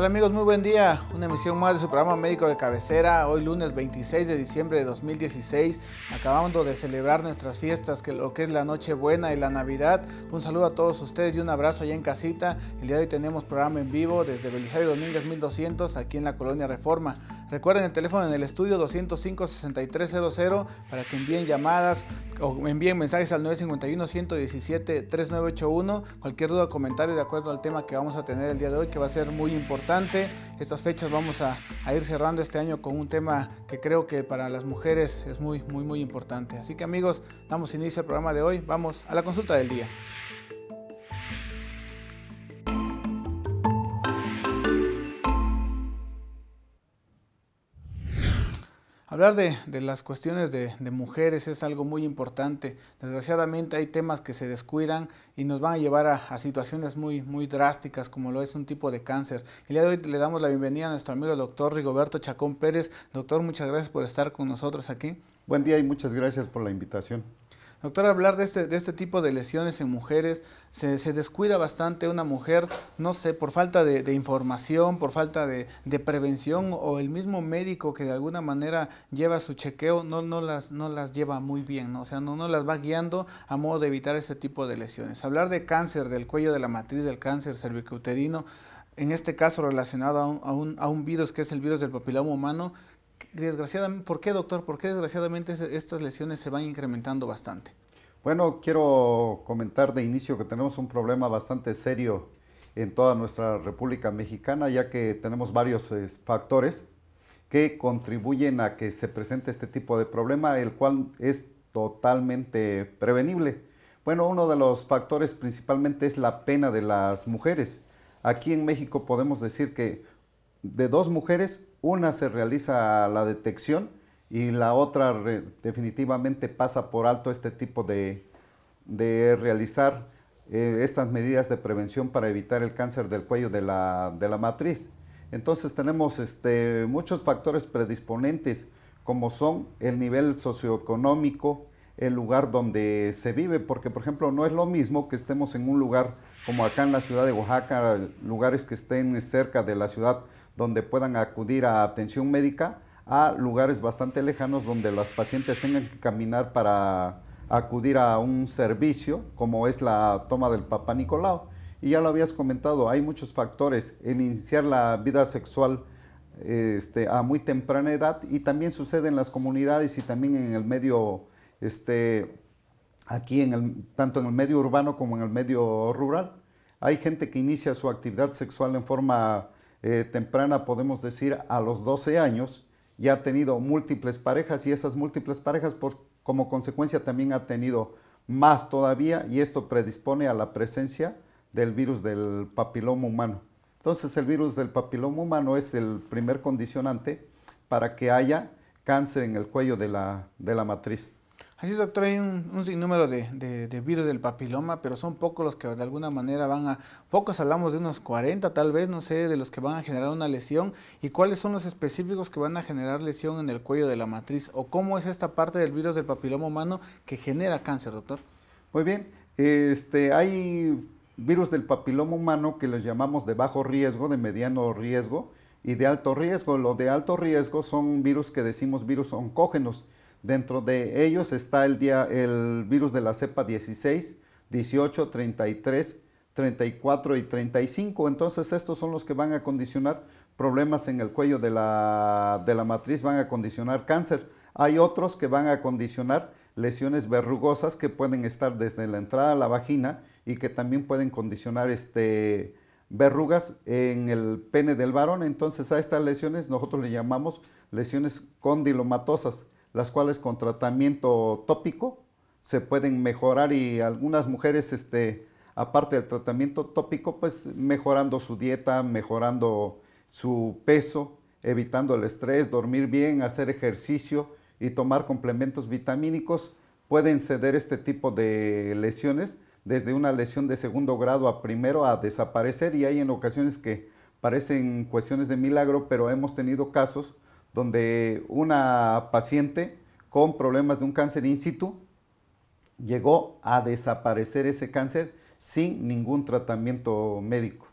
Hola amigos? Muy buen día. Una emisión más de su programa médico de cabecera. Hoy lunes 26 de diciembre de 2016, acabando de celebrar nuestras fiestas, que lo que es la noche buena y la Navidad. Un saludo a todos ustedes y un abrazo allá en casita. El día de hoy tenemos programa en vivo desde Belisario Domínguez 1200, aquí en la Colonia Reforma. Recuerden el teléfono en el estudio 205-6300 para que envíen llamadas o envíen mensajes al 951-117-3981. Cualquier duda o comentario de acuerdo al tema que vamos a tener el día de hoy, que va a ser muy importante. Estas fechas vamos a, ir cerrando este año con un tema que creo que para las mujeres es muy, muy, muy importante. Así que amigos, damos inicio al programa de hoy. Vamos a la consulta del día. Hablar de, las cuestiones de, mujeres es algo muy importante. Desgraciadamente hay temas que se descuidan y nos van a llevar a, situaciones muy, muy drásticas como lo es un tipo de cáncer. El día de hoy le damos la bienvenida a nuestro amigo doctor Rigoberto Chacón Pérez. Doctor, muchas gracias por estar con nosotros aquí. Buen día y muchas gracias por la invitación. Doctor, hablar de este, de este tipo de lesiones en mujeres, se, descuida bastante una mujer, no sé, por falta de, información, por falta de, prevención o el mismo médico que de alguna manera lleva su chequeo, no, no, las, no las lleva muy bien, ¿no? o sea, no, no las va guiando a modo de evitar ese tipo de lesiones. Hablar de cáncer, del cuello de la matriz, del cáncer cervicouterino, en este caso relacionado a un, a un, a un virus que es el virus del papiloma humano, desgraciadamente, ¿por qué doctor? ¿Por qué desgraciadamente estas lesiones se van incrementando bastante? Bueno, quiero comentar de inicio que tenemos un problema bastante serio en toda nuestra República Mexicana, ya que tenemos varios factores que contribuyen a que se presente este tipo de problema, el cual es totalmente prevenible. Bueno, uno de los factores principalmente es la pena de las mujeres. Aquí en México podemos decir que de dos mujeres, una se realiza la detección y la otra definitivamente pasa por alto este tipo de, realizar eh, estas medidas de prevención para evitar el cáncer del cuello de la, matriz. Entonces tenemos este, muchos factores predisponentes como son el nivel socioeconómico, el lugar donde se vive, porque por ejemplo no es lo mismo que estemos en un lugar como acá en la ciudad de Oaxaca, lugares que estén cerca de la ciudad donde puedan acudir a atención médica, a lugares bastante lejanos donde las pacientes tengan que caminar para acudir a un servicio, como es la toma del Papa Nicolau. Y ya lo habías comentado, hay muchos factores en iniciar la vida sexual este, a muy temprana edad y también sucede en las comunidades y también en el medio este, aquí en el, tanto en el medio urbano como en el medio rural. Hay gente que inicia su actividad sexual en forma eh, temprana, podemos decir, a los 12 años, y ha tenido múltiples parejas y esas múltiples parejas como consecuencia también ha tenido más todavía y esto predispone a la presencia del virus del papiloma humano. Entonces el virus del papiloma humano es el primer condicionante para que haya cáncer en el cuello de la matriz. Así es, doctor, hay un, sinnúmero de, virus del papiloma, pero son pocos los que de alguna manera van a, pocos hablamos de unos 40 tal vez, no sé, de los que van a generar una lesión y cuáles son los específicos que van a generar lesión en el cuello de la matriz o cómo es esta parte del virus del papiloma humano que genera cáncer, doctor. Muy bien, este, hay virus del papiloma humano que los llamamos de bajo riesgo, de mediano riesgo y de alto riesgo. Lo de alto riesgo son virus que decimos virus oncógenos Dentro de ellos está el, día el virus de la cepa 16, 18, 33, 34 y 35. Entonces estos son los que van a condicionar problemas en el cuello de la, de la matriz, van a condicionar cáncer. Hay otros que van a condicionar lesiones verrugosas que pueden estar desde la entrada a la vagina y que también pueden condicionar este, verrugas en el pene del varón. Entonces a estas lesiones nosotros le llamamos lesiones condilomatosas las cuales con tratamiento tópico se pueden mejorar y algunas mujeres, este, aparte del tratamiento tópico, pues mejorando su dieta, mejorando su peso, evitando el estrés, dormir bien, hacer ejercicio y tomar complementos vitamínicos, pueden ceder este tipo de lesiones, desde una lesión de segundo grado a primero a desaparecer y hay en ocasiones que parecen cuestiones de milagro, pero hemos tenido casos donde una paciente con problemas de un cáncer in situ llegó a desaparecer ese cáncer sin ningún tratamiento médico.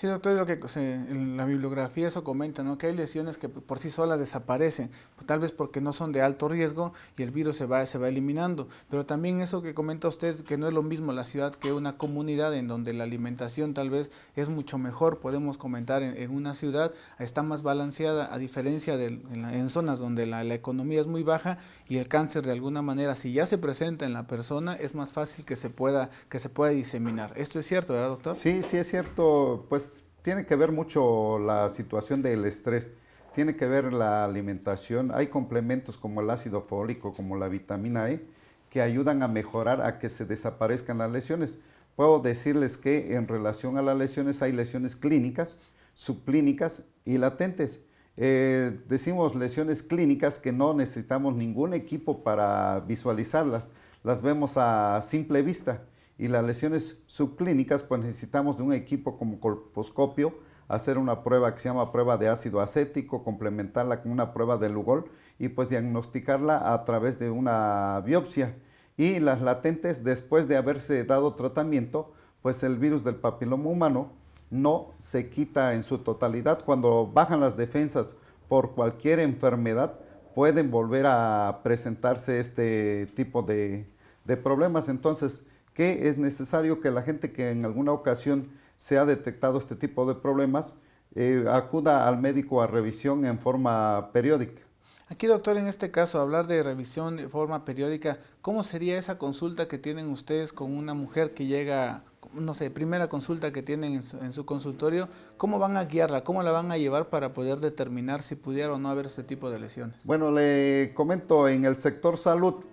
Sí, doctor, lo que en la bibliografía eso comenta, ¿no? que hay lesiones que por sí solas desaparecen, tal vez porque no son de alto riesgo y el virus se va, se va eliminando. Pero también eso que comenta usted, que no es lo mismo la ciudad que una comunidad en donde la alimentación tal vez es mucho mejor, podemos comentar, en, una ciudad está más balanceada, a diferencia de en, zonas donde la, la, economía es muy baja y el cáncer de alguna manera, si ya se presenta en la persona, es más fácil que se pueda, que se pueda diseminar. ¿Esto es cierto, verdad, doctor? Sí, sí es cierto. Pues tiene que ver mucho la situación del estrés, tiene que ver la alimentación. Hay complementos como el ácido fólico, como la vitamina E, que ayudan a mejorar, a que se desaparezcan las lesiones. Puedo decirles que en relación a las lesiones hay lesiones clínicas, subclínicas y latentes. Eh, decimos lesiones clínicas que no necesitamos ningún equipo para visualizarlas, las vemos a simple vista y las lesiones subclínicas, pues necesitamos de un equipo como colposcopio, hacer una prueba que se llama prueba de ácido acético, complementarla con una prueba de Lugol y pues diagnosticarla a través de una biopsia. Y las latentes, después de haberse dado tratamiento, pues el virus del papiloma humano no se quita en su totalidad. Cuando bajan las defensas por cualquier enfermedad, pueden volver a presentarse este tipo de, de problemas. Entonces, que es necesario que la gente que en alguna ocasión se ha detectado este tipo de problemas eh, acuda al médico a revisión en forma periódica. Aquí, doctor, en este caso, hablar de revisión de forma periódica, ¿cómo sería esa consulta que tienen ustedes con una mujer que llega, no sé, primera consulta que tienen en su, en su consultorio? ¿Cómo van a guiarla? ¿Cómo la van a llevar para poder determinar si pudiera o no haber este tipo de lesiones? Bueno, le comento, en el sector salud,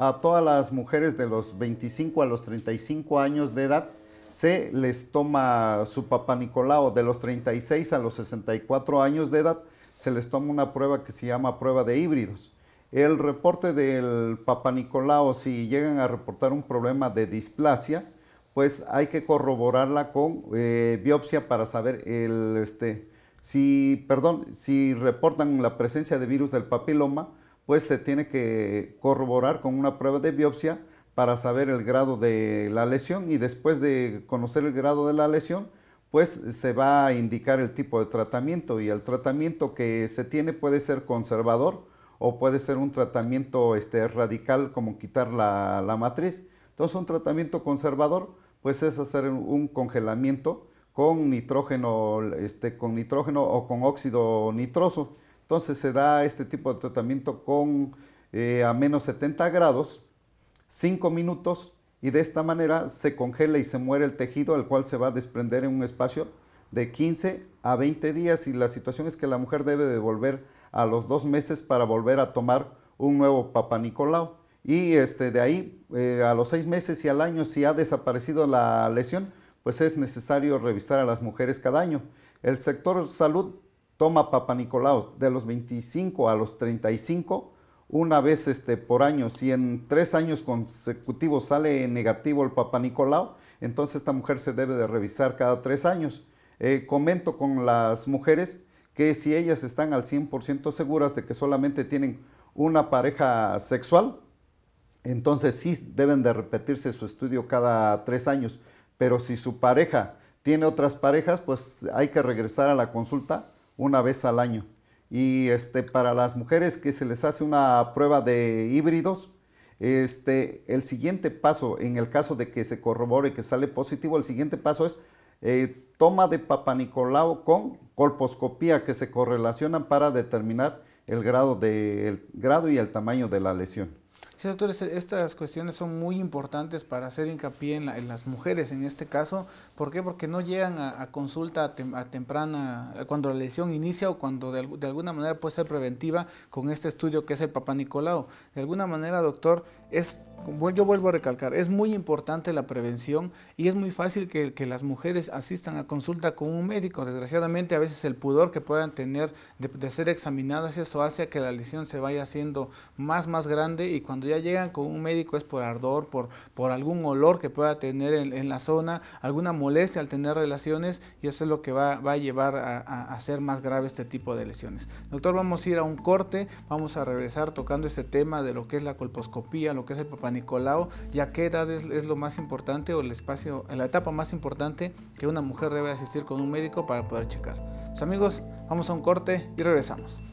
a todas las mujeres de los 25 a los 35 años de edad se les toma su papá de los 36 a los 64 años de edad se les toma una prueba que se llama prueba de híbridos. El reporte del Papa si llegan a reportar un problema de displasia, pues hay que corroborarla con eh, biopsia para saber el, este, si, perdón, si reportan la presencia de virus del papiloma, pues se tiene que corroborar con una prueba de biopsia para saber el grado de la lesión y después de conocer el grado de la lesión, pues se va a indicar el tipo de tratamiento y el tratamiento que se tiene puede ser conservador o puede ser un tratamiento este, radical como quitar la, matriz. Entonces un tratamiento conservador pues es hacer un congelamiento con nitrógeno, este, con nitrógeno o con óxido nitroso. Entonces se da este tipo de tratamiento con eh, a menos 70 grados, 5 minutos, y de esta manera se congela y se muere el tejido, el cual se va a desprender en un espacio de 15 a 20 días y la situación es que la mujer debe de volver a los dos meses para volver a tomar un nuevo Papa Nicolau. Y este, de ahí, eh, a los seis meses y al año, si ha desaparecido la lesión, pues es necesario revisar a las mujeres cada año. El sector salud toma Papa de los 25 a los 35, una vez este, por año, si en tres años consecutivos sale negativo el Papa entonces esta mujer se debe de revisar cada tres años. Eh, comento con las mujeres que si ellas están al 100% seguras de que solamente tienen una pareja sexual, entonces sí deben de repetirse su estudio cada tres años. Pero si su pareja tiene otras parejas, pues hay que regresar a la consulta una vez al año. Y este, para las mujeres que se les hace una prueba de híbridos, este, el siguiente paso, en el caso de que se corrobore que sale positivo, el siguiente paso es eh, toma de nicolau con colposcopía que se correlacionan para determinar el grado, de, grado y el tamaño de la lesión. Sí, doctores, este, estas cuestiones son muy importantes para hacer hincapié en, las mujeres en este caso, ¿Por qué? Porque no llegan a, consulta temprana, cuando la lesión inicia o cuando de, alguna manera puede ser preventiva con este estudio que es el Papa Nicolau. De alguna manera, doctor, es, yo vuelvo a recalcar, es muy importante la prevención y es muy fácil que, las mujeres asistan a consulta con un médico. Desgraciadamente, a veces el pudor que puedan tener de, ser examinadas, eso hace que la lesión se vaya haciendo más, más grande y cuando ya llegan con un médico es por ardor, por, por algún olor que pueda tener en, en la zona, alguna molestia molestia al tener relaciones y eso es lo que va, a llevar a, ser más grave este tipo de lesiones. Doctor, vamos a ir a un corte, vamos a regresar tocando este tema de lo que es la colposcopía, lo que es el papanicolao, ya qué edad es, lo más importante o el espacio, la etapa más importante que una mujer debe asistir con un médico para poder checar. Pues amigos, vamos a un corte y regresamos.